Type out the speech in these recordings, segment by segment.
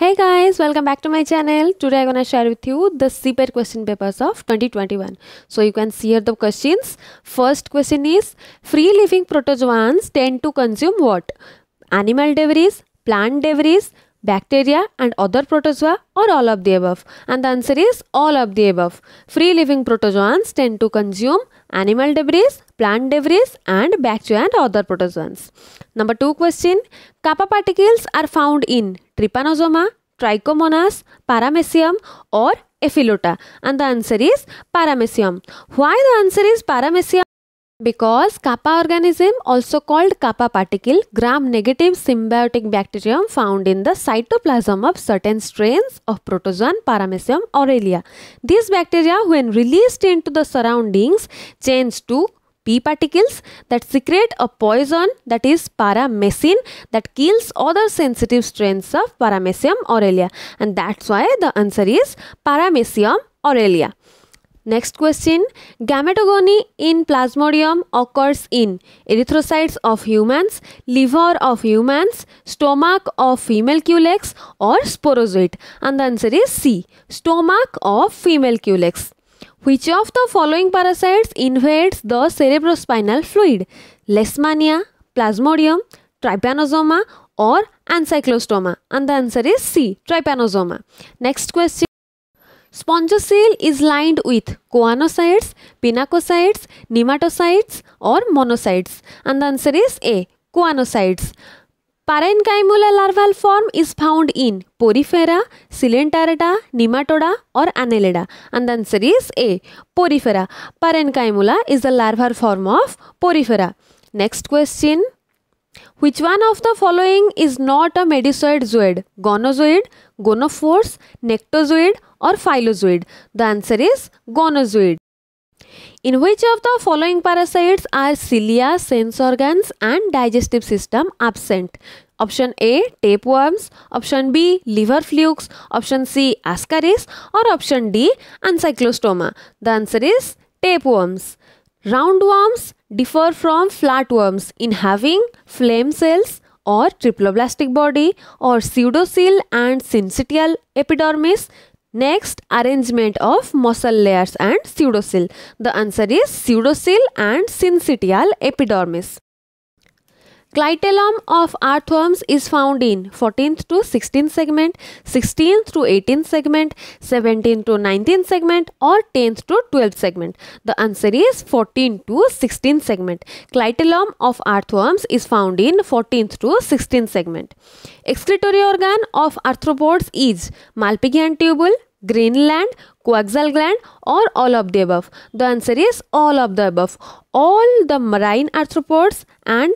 Hey guys, welcome back to my channel. Today I'm gonna share with you the CPET question papers of 2021. So you can see here the questions. First question is, free living protozoans tend to consume what? Animal debris, plant debris, bacteria and other protozoa or all of the above? And the answer is all of the above. Free living protozoans tend to consume animal debris, plant debris and bacteria and other protozoans. Number two question, kappa particles are found in trypanosoma, trichomonas, paramecium or Ephilota and the answer is paramecium. Why the answer is paramecium? Because kappa organism also called kappa particle gram negative symbiotic bacterium found in the cytoplasm of certain strains of protozoan paramecium aurelia. These bacteria when released into the surroundings change to P particles that secrete a poison that is paramecin that kills other sensitive strains of Paramecium aurelia and that's why the answer is Paramecium aurelia. Next question Gametogony in Plasmodium occurs in erythrocytes of humans, liver of humans, stomach of female culex or sporozoite and the answer is C stomach of female culex. Which of the following parasites invades the cerebrospinal fluid? Leishmania, Plasmodium, Trypanosoma or Ancyclostoma? And the answer is C. Trypanosoma. Next question. Spongiocele is lined with coanocytes, pinacocytes, nematocytes or monocytes. And the answer is A. Coanocytes. Parenchymal larval form is found in Porifera, Silentarata, Nematoda or Annelida and the answer is A. Porifera. Parenchymula is the larval form of Porifera. Next question. Which one of the following is not a medicoid zoid? Gonozoid, gonophores, nectozoid or phylozoid? The answer is gonozoid. In which of the following parasites are cilia, sense organs and digestive system absent? Option A. Tapeworms. Option B. Liver flukes. Option C. Ascaris. Or option D. Encyclostoma. The answer is tapeworms. Roundworms differ from flatworms in having flame cells or triploblastic body or pseudocele and syncytial epidermis Next, arrangement of muscle layers and pseudocell. The answer is pseudocell and syncytial epidermis. Clitellum of earthworms is found in 14th to 16th segment, 16th to 18th segment, 17th to 19th segment or 10th to 12th segment. The answer is 14 to 16th segment. Clitellum of earthworms is found in 14th to 16th segment. Excretory organ of arthropods is malpighian tubule, Greenland, coaxial gland or all of the above? The answer is all of the above. All the marine arthropods and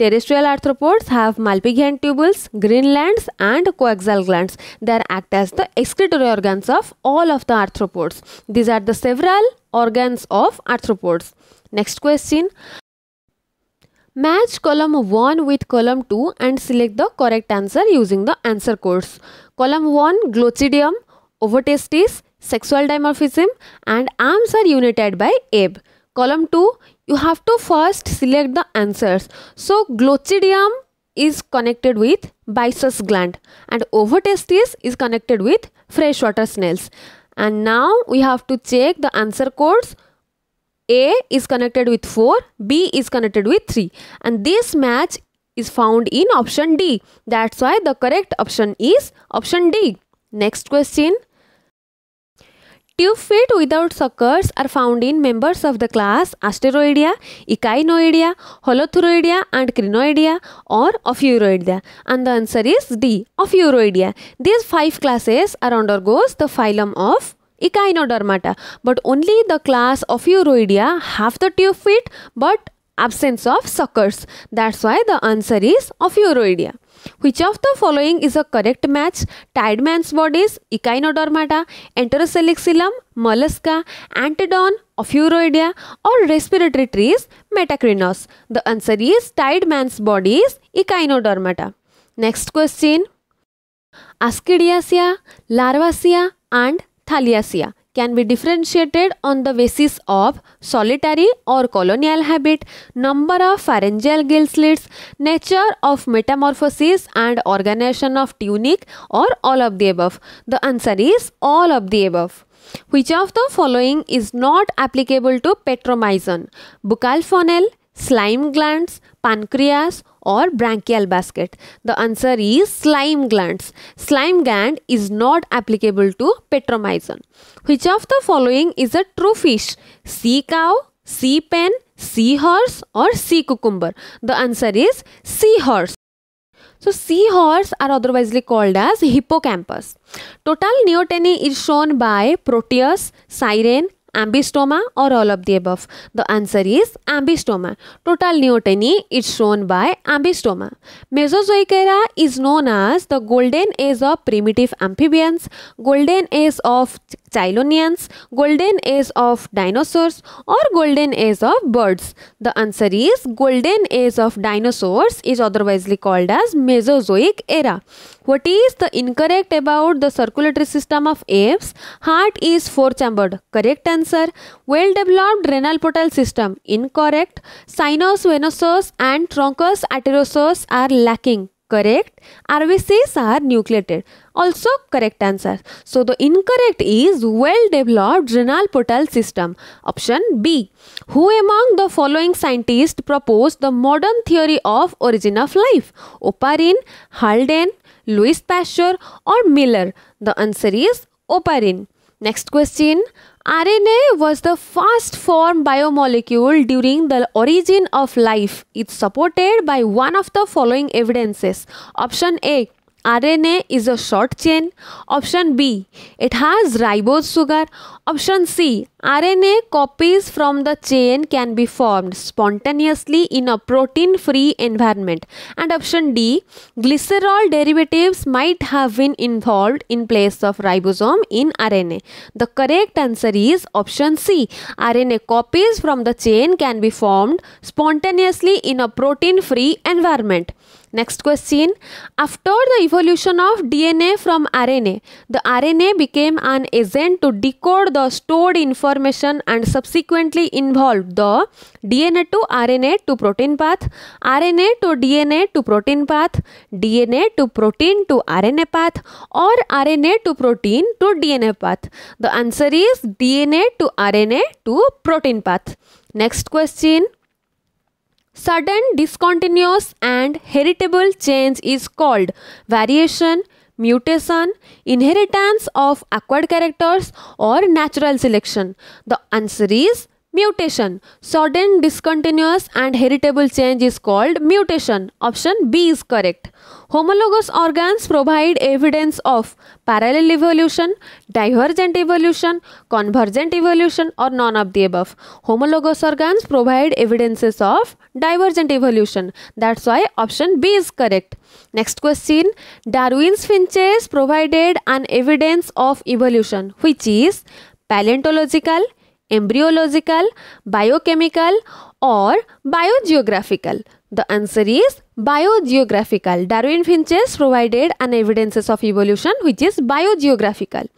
Terrestrial arthropods have Malpighian tubules, green glands and coaxial glands that act as the excretory organs of all of the arthropods. These are the several organs of arthropods. Next question. Match column 1 with column 2 and select the correct answer using the answer codes. Column 1 Glochidium, ovotestis, Sexual dimorphism and arms are united by ab. Column 2 you have to first select the answers. So glochidium is connected with byssus gland and ovotestis is connected with freshwater snails. And now we have to check the answer codes. A is connected with 4, B is connected with 3 and this match is found in option D. That's why the correct option is option D. Next question. Tube feet without suckers are found in members of the class Asteroidea, Echinoidea, Holothuroidea and Crinoidea or Ophiuroidea and the answer is D. Ophiuroidea. These five classes are undergoes the phylum of Echinodermata but only the class Ophiuroidea have the tube feet but absence of suckers. That's why the answer is Ophiuroidea. Which of the following is a correct match? Tideman's bodies, Echinodermata, Enterocelixillum, Mollusca, Antodon, Ophiuroidea or respiratory trees, Metacrinos. The answer is Tideman's bodies, Echinodermata. Next question. Ascidiacea, Larvacea and Thaliacea can be differentiated on the basis of solitary or colonial habit, number of pharyngeal gill slits, nature of metamorphosis and organization of tunic or all of the above. The answer is all of the above. Which of the following is not applicable to Petromyzon? Buccal slime glands, pancreas, or branchial basket? The answer is slime glands. Slime gland is not applicable to petromycin Which of the following is a true fish? Sea cow, sea pen, seahorse or sea cucumber? The answer is seahorse. So seahorse are otherwise called as hippocampus. Total neoteny is shown by Proteus, Siren, ambistoma or all of the above? The answer is ambistoma. Total neoteny is shown by ambistoma. Mesozoic era is known as the golden age of primitive amphibians, golden age of Chilonians, golden age of dinosaurs or golden age of birds? The answer is golden age of dinosaurs is otherwise called as Mesozoic era. What is the incorrect about the circulatory system of apes? Heart is four-chambered. Correct answer answer. Well developed renal portal system. Incorrect. Sinus venosus and troncus arteriosus are lacking. Correct. RVCs are nucleated. Also correct answer. So the incorrect is well developed renal portal system. Option B. Who among the following scientists proposed the modern theory of origin of life? Oparin, Haldane, Louis Pasteur or Miller? The answer is Oparin. Next question RNA was the first form biomolecule during the origin of life. It's supported by one of the following evidences. Option A RNA is a short chain. Option B, it has ribose sugar. Option C, RNA copies from the chain can be formed spontaneously in a protein-free environment. And option D, glycerol derivatives might have been involved in place of ribosome in RNA. The correct answer is option C, RNA copies from the chain can be formed spontaneously in a protein-free environment. Next question. After the evolution of DNA from RNA, the RNA became an agent to decode the stored information and subsequently involved the DNA to RNA to protein path, RNA to DNA to protein path, DNA to protein to RNA path or RNA to protein to DNA path. The answer is DNA to RNA to protein path. Next question. Sudden, discontinuous and heritable change is called variation, mutation, inheritance of acquired characters or natural selection. The answer is Mutation. Sudden, discontinuous and heritable change is called mutation. Option B is correct. Homologous organs provide evidence of parallel evolution, divergent evolution, convergent evolution or none of the above. Homologous organs provide evidences of divergent evolution. That's why option B is correct. Next question. Darwin's finches provided an evidence of evolution which is paleontological, embryological, biochemical or biogeographical? The answer is biogeographical. Darwin Finches provided an evidences of evolution which is biogeographical.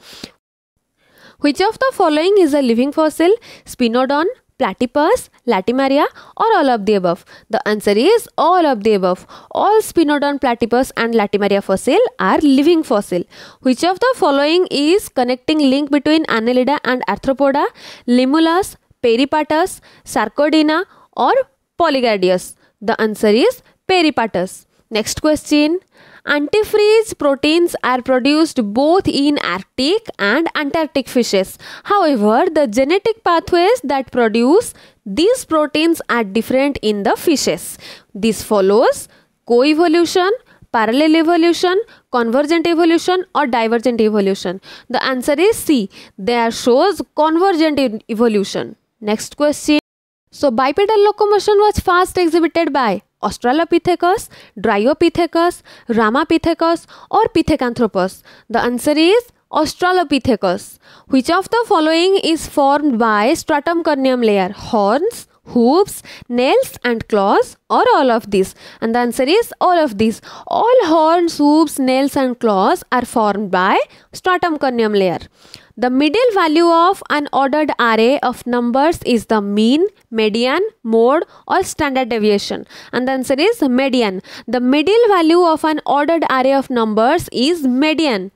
Which of the following is a living fossil? Spinodon, platypus, latimaria or all of the above? The answer is all of the above. All Spinodon platypus and latimaria fossil are living fossil. Which of the following is connecting link between Annelida and Arthropoda, Limulus, Peripatus, Sarcodina or Polygardius? The answer is Peripatus. Next question. Antifreeze proteins are produced both in Arctic and Antarctic fishes. However, the genetic pathways that produce these proteins are different in the fishes. This follows coevolution, parallel evolution, convergent evolution or divergent evolution. The answer is C. There shows convergent evolution. Next question. So bipedal locomotion was first exhibited by Australopithecus, Dryopithecus, Ramapithecus or Pithecanthropus? The answer is Australopithecus. Which of the following is formed by stratum corneum layer? Horns, hooves, nails and claws or all of these? And the answer is all of these. All horns, hooves, nails and claws are formed by stratum corneum layer. The middle value of an ordered array of numbers is the mean, median, mode or standard deviation and the answer is median. The middle value of an ordered array of numbers is median.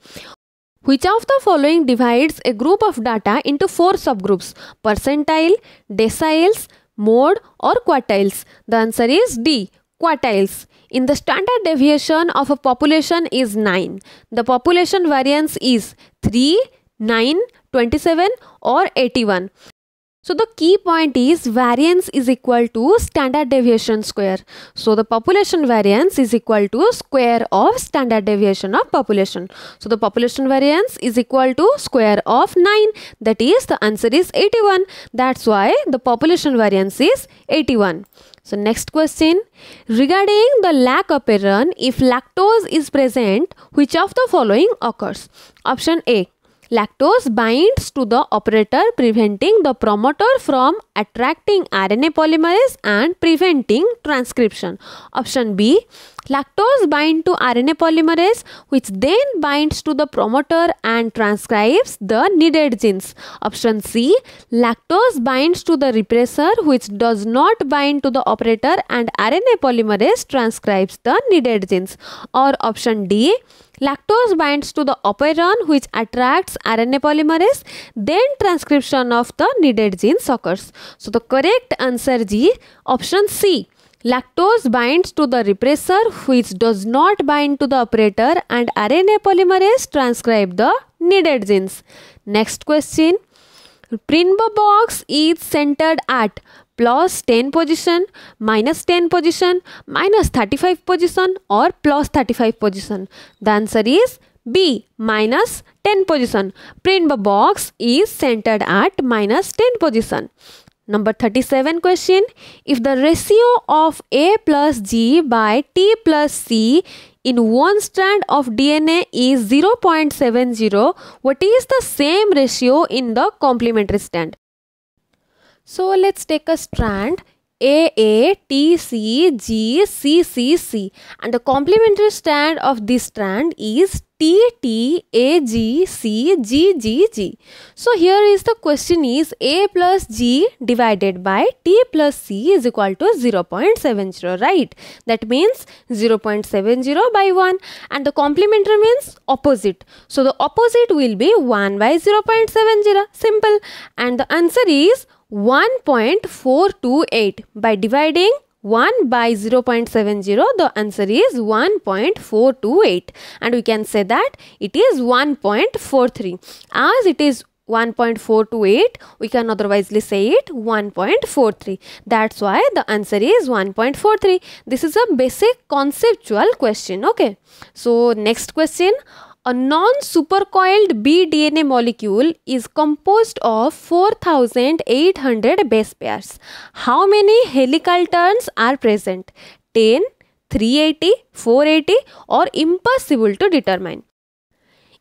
Which of the following divides a group of data into four subgroups percentile, deciles, mode or quartiles? The answer is D quartiles. In the standard deviation of a population is 9. The population variance is 3 9, 27 or 81. So the key point is variance is equal to standard deviation square. So the population variance is equal to square of standard deviation of population. So the population variance is equal to square of 9. That is the answer is 81. That's why the population variance is 81. So next question. Regarding the lac operon, if lactose is present, which of the following occurs? Option A. Lactose binds to the operator preventing the promoter from attracting RNA polymerase and preventing transcription. Option B Lactose binds to RNA polymerase which then binds to the promoter and transcribes the needed genes. Option C Lactose binds to the repressor which does not bind to the operator and RNA polymerase transcribes the needed genes. Or option D Lactose binds to the operon which attracts RNA polymerase then transcription of the needed genes occurs. So the correct answer G option C. Lactose binds to the repressor which does not bind to the operator and RNA polymerase transcribe the needed genes. Next question. box is centered at plus 10 position, minus 10 position, minus 35 position or plus 35 position. The answer is B minus 10 position. Print the box is centered at minus 10 position. Number 37 question. If the ratio of A plus G by T plus C in one strand of DNA is 0.70, what is the same ratio in the complementary strand? So let's take a strand A A T C G C C C and the complementary strand of this strand is T T A G C G G G. So here is the question is A plus G divided by T plus C is equal to 0.70 right. That means 0.70 by 1 and the complementary means opposite. So the opposite will be 1 by 0.70 simple and the answer is 1.428 by dividing 1 by 0.70 the answer is 1.428 and we can say that it is 1.43 as it is 1.428 we can otherwisely say it 1.43 that's why the answer is 1.43 this is a basic conceptual question okay so next question a non-supercoiled bDNA molecule is composed of 4800 base pairs. How many helical turns are present? 10, 380, 480 or impossible to determine.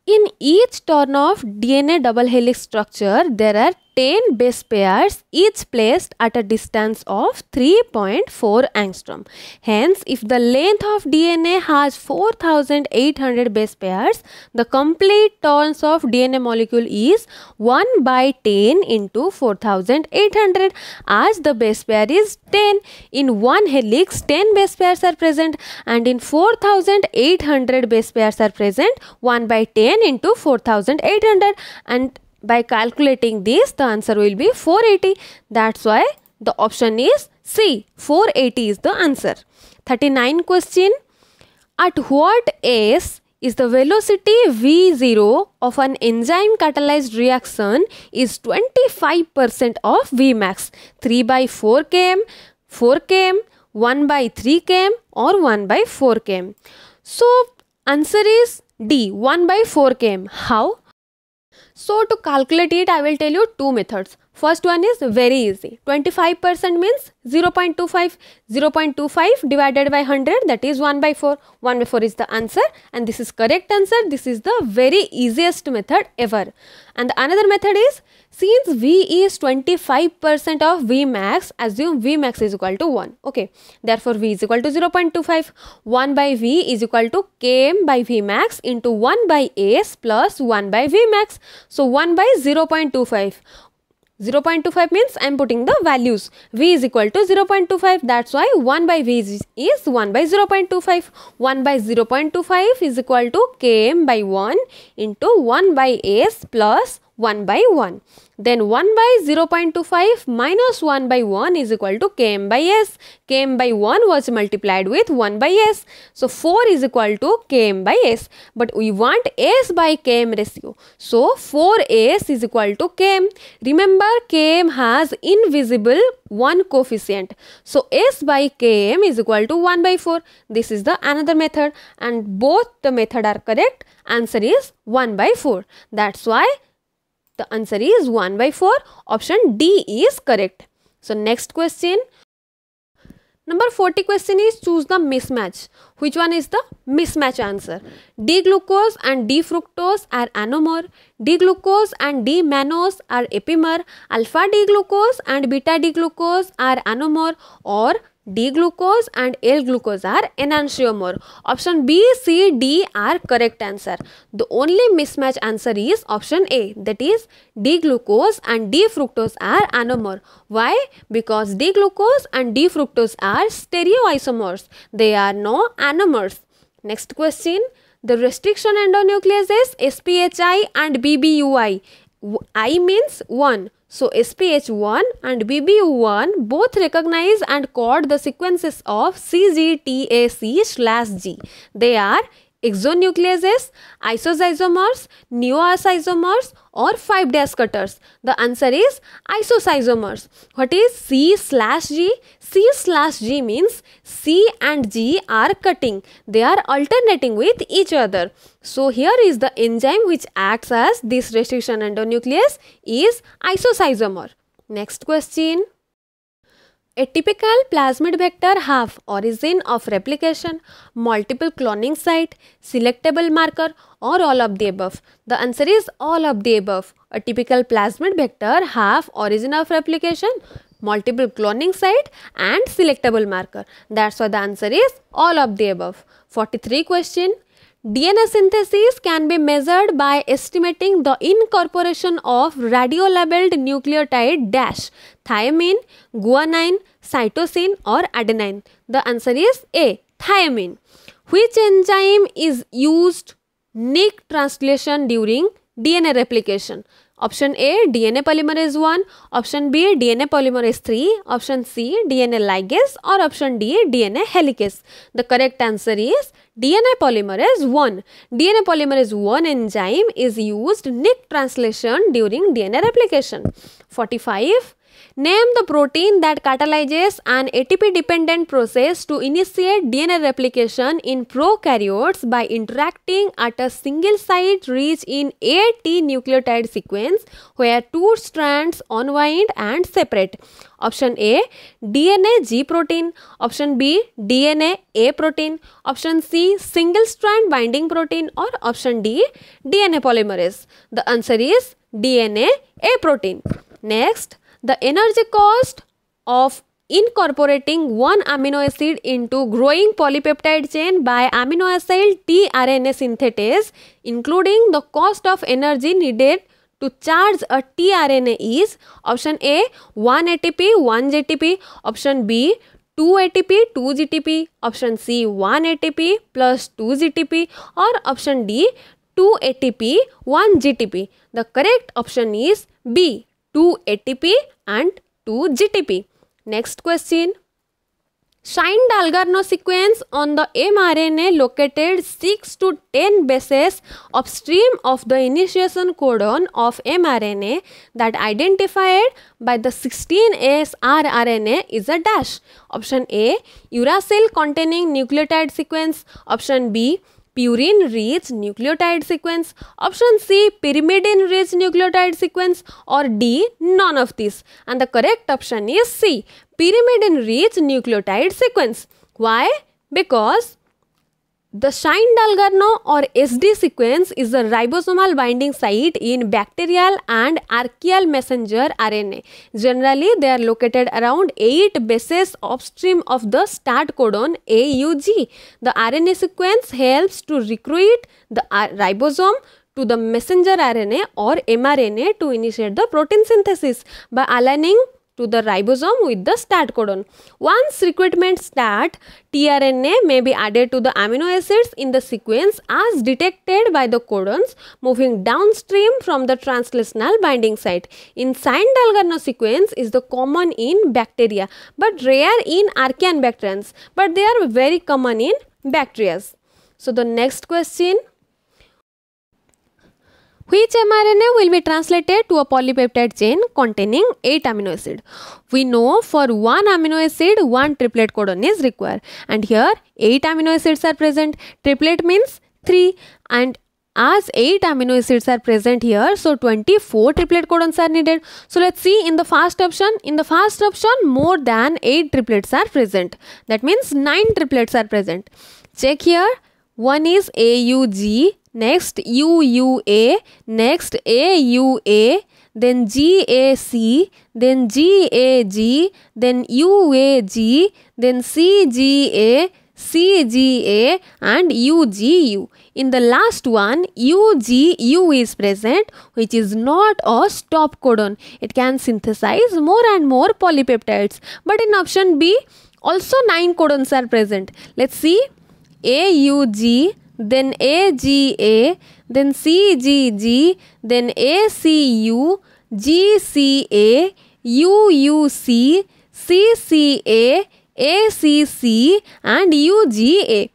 In each turn of DNA double helix structure, there are 10 base pairs each placed at a distance of 3.4 angstrom. Hence, if the length of DNA has 4800 base pairs, the complete tons of DNA molecule is 1 by 10 into 4800 as the base pair is 10. In one helix, 10 base pairs are present and in 4800 base pairs are present 1 by 10 into 4800 and by calculating this the answer will be 480 that's why the option is C 480 is the answer 39 question at what s is the velocity V0 of an enzyme catalyzed reaction is 25% of Vmax 3 by 4 km 4 km 1 by 3 km or 1 by 4 km so answer is D 1 by 4 km how so to calculate it, I will tell you two methods. First one is very easy. 25% means 0 0.25. 0 0.25 divided by 100 that is 1 by 4. 1 by 4 is the answer and this is correct answer. This is the very easiest method ever. And another method is since V is 25% of Vmax, assume Vmax is equal to 1. Okay, therefore V is equal to 0.25. 1 by V is equal to Km by Vmax into 1 by S plus 1 by Vmax. So 1 by 0.25. 0.25 means I am putting the values. V is equal to 0.25. That's why 1 by V is, is 1 by 0.25. 1 by 0.25 is equal to Km by 1 into 1 by S plus 1 by 1. Then 1 by 0.25 minus 1 by 1 is equal to Km by S. Km by 1 was multiplied with 1 by S. So 4 is equal to Km by S. But we want S by Km ratio. So 4S is equal to Km. Remember Km has invisible 1 coefficient. So S by Km is equal to 1 by 4. This is the another method and both the method are correct. Answer is 1 by 4. That's why the answer is 1 by 4. Option D is correct. So next question. Number 40 question is choose the mismatch. Which one is the mismatch answer? D-glucose and D-fructose are anomer. D-glucose and D-mannose are epimer. Alpha-D-glucose and beta-D-glucose are anomer or D glucose and L glucose are enantiomers. Option B, C, D are correct answer. The only mismatch answer is option A that is D glucose and D fructose are anomer. Why? Because D glucose and D fructose are stereoisomers. They are no anomers. Next question. The restriction endonucleases SPHI and BBUI. I means 1. So SPH1 and BBU1 both recognize and code the sequences of CGTAC slash G. They are exonucleases, isocyzomers, neoacyzomers or 5' cutters? The answer is isozymers. What is C slash G? C slash G means C and G are cutting. They are alternating with each other. So here is the enzyme which acts as this restriction endonucleus is isocyzomer. Next question. A typical plasmid vector have origin of replication, multiple cloning site, selectable marker or all of the above. The answer is all of the above. A typical plasmid vector have origin of replication, multiple cloning site and selectable marker. That's why the answer is all of the above. 43 question DNA synthesis can be measured by estimating the incorporation of radiolabeled nucleotide dash thymine, guanine, cytosine or adenine. The answer is A. Thymine. Which enzyme is used nick translation during DNA replication? Option A DNA polymerase one option B DNA polymerase three option C DNA ligase और option D DNA helicase the correct answer is DNA polymerase one DNA polymerase one enzyme is used in translation during DNA replication 45 Name the protein that catalyzes an ATP dependent process to initiate DNA replication in prokaryotes by interacting at a single site reach in AT nucleotide sequence where two strands unwind and separate. Option A DNA G protein, option B DNA A protein, option C single strand binding protein or option D DNA polymerase. The answer is DNA A protein. Next the energy cost of incorporating one amino acid into growing polypeptide chain by amino acid tRNA synthetase including the cost of energy needed to charge a tRNA is option A 1 ATP 1 GTP option B 2 ATP 2 GTP option C 1 ATP plus 2 GTP or option D 2 ATP 1 GTP the correct option is B 2 ATP and 2 GTP. Next question. Signed Algarno sequence on the mRNA located 6 to 10 bases upstream of the initiation codon of mRNA that identified by the 16S rRNA is a dash. Option A, uracil containing nucleotide sequence. Option B, Purine rich nucleotide sequence. Option C pyrimidine rich nucleotide sequence or D none of these. And the correct option is C pyrimidine rich nucleotide sequence. Why? Because the Shine-Dalgarno or SD sequence is the ribosomal binding site in bacterial and archaeal messenger RNA. Generally, they are located around 8 bases upstream of the start codon AUG. The RNA sequence helps to recruit the ribosome to the messenger RNA or mRNA to initiate the protein synthesis by aligning to the ribosome with the start codon. Once recruitment start, tRNA may be added to the amino acids in the sequence as detected by the codons moving downstream from the translational binding site. In dalgarno sequence is the common in bacteria but rare in archaean bacterians but they are very common in bacteria. So the next question which mRNA will be translated to a polypeptide chain containing 8 amino acid. We know for one amino acid, one triplet codon is required. And here 8 amino acids are present. Triplet means 3 and as 8 amino acids are present here so 24 triplet codons are needed so let's see in the first option in the first option more than 8 triplets are present that means 9 triplets are present check here one is AUG next UUA, next AUA, then GAC, then GAG, then UAG, then CGA, CGA and UGU. In the last one, UGU is present which is not a stop codon. It can synthesize more and more polypeptides. But in option B, also 9 codons are present. Let's see AUG, then AGA, then CGG, then ACU, GCA, UUC, CCA, ACC and UGA.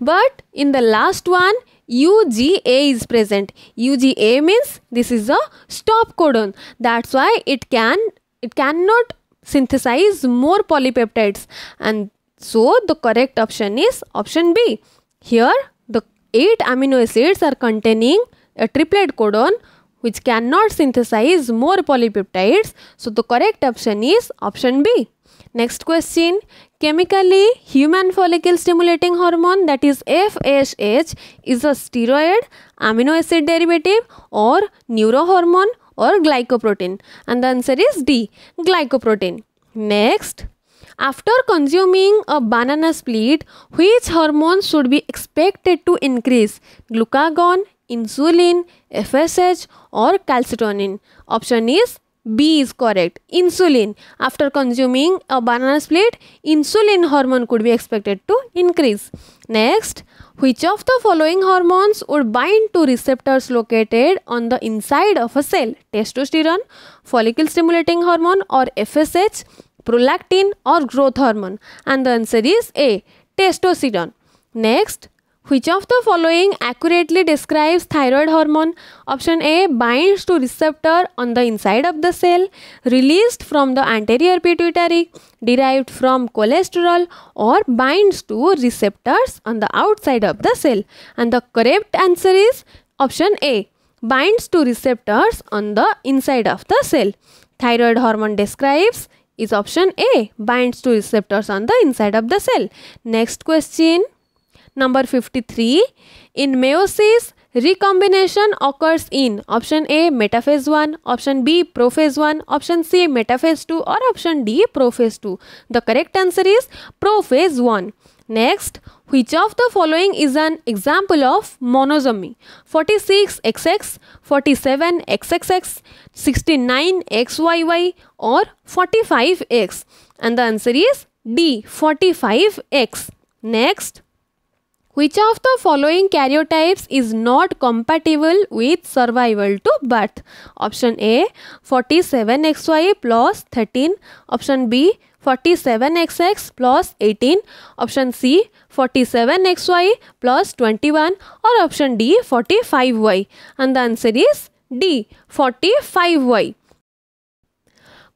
But in the last one, UGA is present. UGA means this is a stop codon. That's why it can it cannot synthesize more polypeptides and so the correct option is option B. Here 8 amino acids are containing a triplet codon which cannot synthesize more polypeptides. So the correct option is option B. Next question, chemically human follicle stimulating hormone that is FSH is a steroid, amino acid derivative or neurohormone or glycoprotein and the answer is D, glycoprotein. Next, after consuming a banana split, which hormones should be expected to increase? Glucagon, insulin, FSH or calcitonin? Option is B is correct. Insulin. After consuming a banana split, insulin hormone could be expected to increase. Next, which of the following hormones would bind to receptors located on the inside of a cell? Testosterone, follicle stimulating hormone or FSH, prolactin or growth hormone and the answer is A. Testosterone. Next, which of the following accurately describes thyroid hormone? Option A binds to receptor on the inside of the cell, released from the anterior pituitary, derived from cholesterol, or binds to receptors on the outside of the cell. And the correct answer is option A binds to receptors on the inside of the cell. Thyroid hormone describes is option A binds to receptors on the inside of the cell. Next question number 53 in meiosis recombination occurs in option A metaphase 1 option B prophase 1 option C metaphase 2 or option D prophase 2 the correct answer is prophase 1 next which of the following is an example of monosomy? 46XX, 47XXX, 69XYY or 45X? And the answer is D, 45X. Next. Which of the following karyotypes is not compatible with survival to birth? Option A 47XY plus 13. Option B forty seven X X plus eighteen option C forty seven X Y plus twenty one और option D forty five Y and the answer is D forty five Y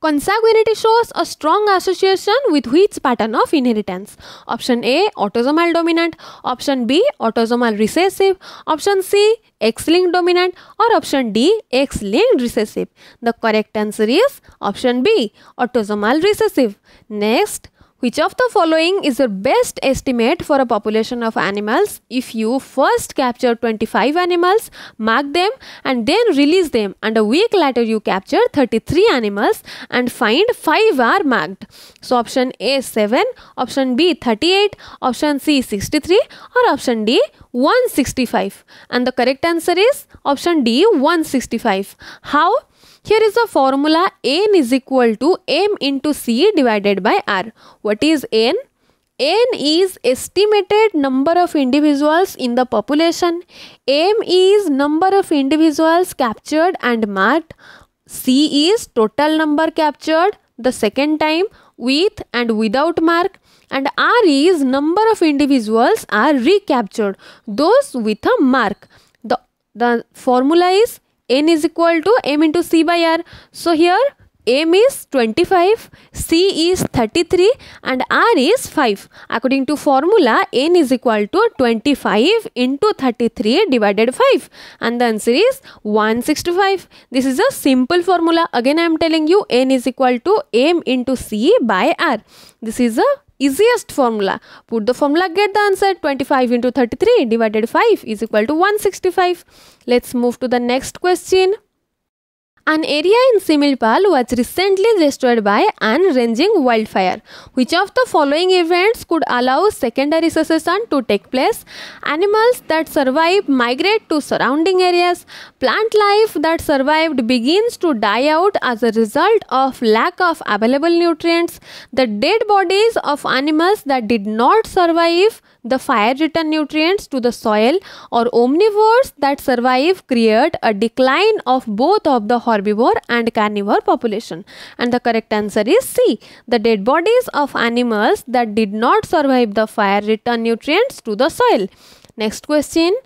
Consanguinity shows a strong association with which pattern of inheritance? Option A autosomal dominant, option B autosomal recessive, option C X-linked dominant or option D X-linked recessive. The correct answer is option B autosomal recessive. Next which of the following is your best estimate for a population of animals if you first capture 25 animals, mark them and then release them and a week later you capture 33 animals and find 5 are marked. So option A 7, option B 38, option C 63 or option D 165 and the correct answer is option D 165. How? Here is the formula n is equal to m into c divided by r. What is n? n is estimated number of individuals in the population. m is number of individuals captured and marked. c is total number captured the second time with and without mark and r is number of individuals are recaptured those with a mark the the formula is n is equal to m into c by r. So here m is 25, c is 33 and r is 5. According to formula n is equal to 25 into 33 divided 5 and the answer is 165. This is a simple formula. Again I am telling you n is equal to m into c by r. This is a easiest formula. Put the formula, get the answer 25 into 33 divided 5 is equal to 165. Let's move to the next question. An area in Similpal was recently destroyed by an raging wildfire. Which of the following events could allow secondary succession to take place? Animals that survive migrate to surrounding areas. Plant life that survived begins to die out as a result of lack of available nutrients. The dead bodies of animals that did not survive the fire return nutrients to the soil or omnivores that survive create a decline of both of the herbivore and carnivore population and the correct answer is C the dead bodies of animals that did not survive the fire return nutrients to the soil next question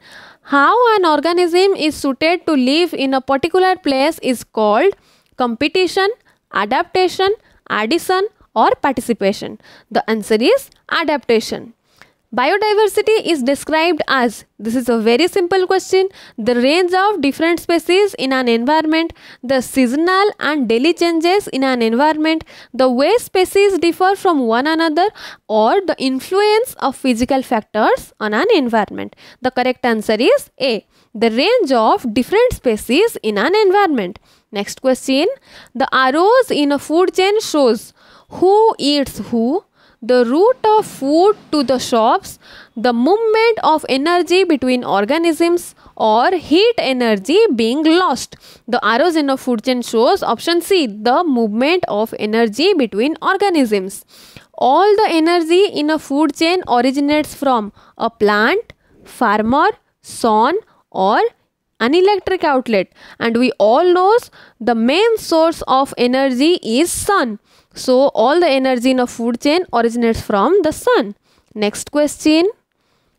how an organism is suited to live in a particular place is called competition adaptation addition or participation the answer is adaptation Biodiversity is described as this is a very simple question the range of different species in an environment, the seasonal and daily changes in an environment, the way species differ from one another, or the influence of physical factors on an environment. The correct answer is A the range of different species in an environment. Next question the arrows in a food chain shows who eats who the route of food to the shops, the movement of energy between organisms or heat energy being lost. The arrows in a food chain shows option C, the movement of energy between organisms. All the energy in a food chain originates from a plant, farmer, sun or an electric outlet and we all knows the main source of energy is sun so all the energy in a food chain originates from the sun. Next question.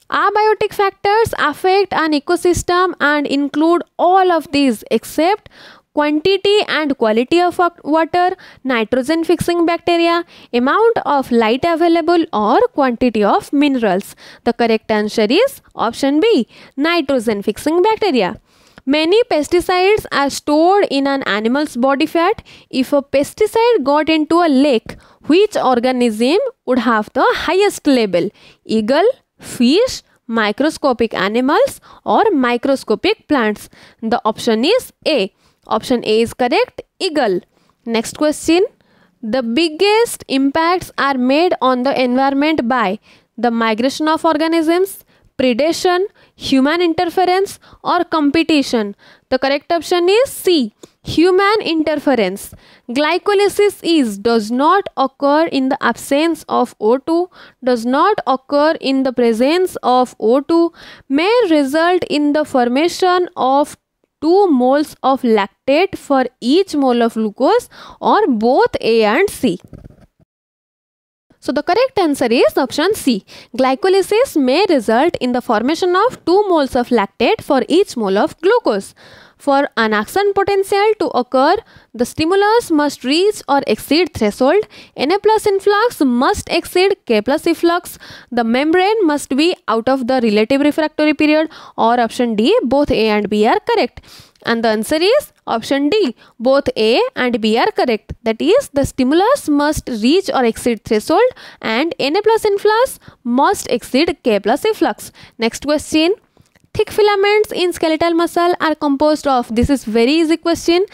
Abiotic factors affect an ecosystem and include all of these except quantity and quality of water, nitrogen fixing bacteria, amount of light available or quantity of minerals. The correct answer is option B, nitrogen fixing bacteria. Many pesticides are stored in an animal's body fat. If a pesticide got into a lake, which organism would have the highest level? Eagle, fish, microscopic animals or microscopic plants? The option is A. Option A is correct, eagle. Next question. The biggest impacts are made on the environment by the migration of organisms, predation, human interference or competition? The correct option is C. Human interference. Glycolysis is does not occur in the absence of O2, does not occur in the presence of O2, may result in the formation of 2 moles of lactate for each mole of glucose or both A and C. So the correct answer is option C. Glycolysis may result in the formation of 2 moles of lactate for each mole of glucose. For an action potential to occur, the stimulus must reach or exceed threshold. Na plus influx must exceed K plus efflux. The membrane must be out of the relative refractory period or option D. Both A and B are correct. And the answer is option D. Both A and B are correct. That is, the stimulus must reach or exceed threshold and Na plus influx must exceed K plus efflux. Next question. Thick filaments in skeletal muscle are composed of this is very easy question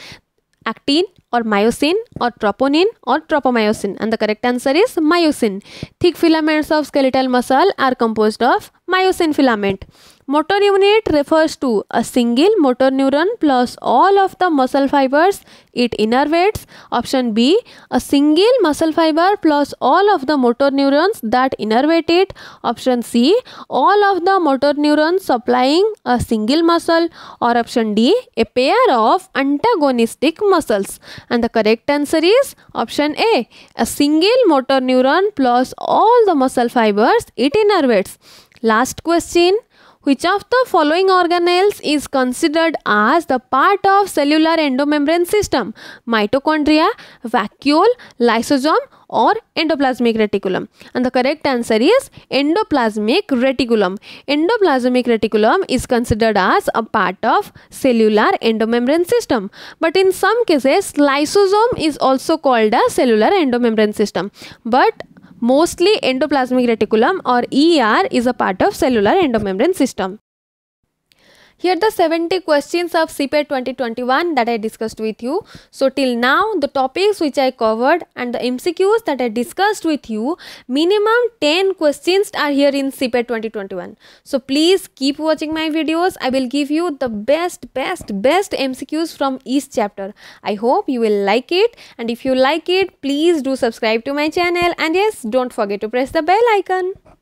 actin or myosin or troponin or tropomyosin and the correct answer is myosin. Thick filaments of skeletal muscle are composed of myosin filament. Motor unit refers to a single motor neuron plus all of the muscle fibers it innervates. Option B, a single muscle fiber plus all of the motor neurons that innervate it. Option C, all of the motor neurons supplying a single muscle. Or option D, a pair of antagonistic muscles. And the correct answer is option A, a single motor neuron plus all the muscle fibers it innervates. Last question. Which of the following organelles is considered as the part of cellular endomembrane system? Mitochondria, vacuole, lysosome or endoplasmic reticulum? And the correct answer is endoplasmic reticulum. Endoplasmic reticulum is considered as a part of cellular endomembrane system. But in some cases, lysosome is also called a cellular endomembrane system. But Mostly endoplasmic reticulum or ER is a part of cellular endomembrane system. Here the 70 questions of CPE 2021 that I discussed with you. So till now the topics which I covered and the MCQs that I discussed with you, minimum 10 questions are here in CPE 2021. So please keep watching my videos. I will give you the best, best, best MCQs from each chapter. I hope you will like it and if you like it, please do subscribe to my channel and yes, don't forget to press the bell icon.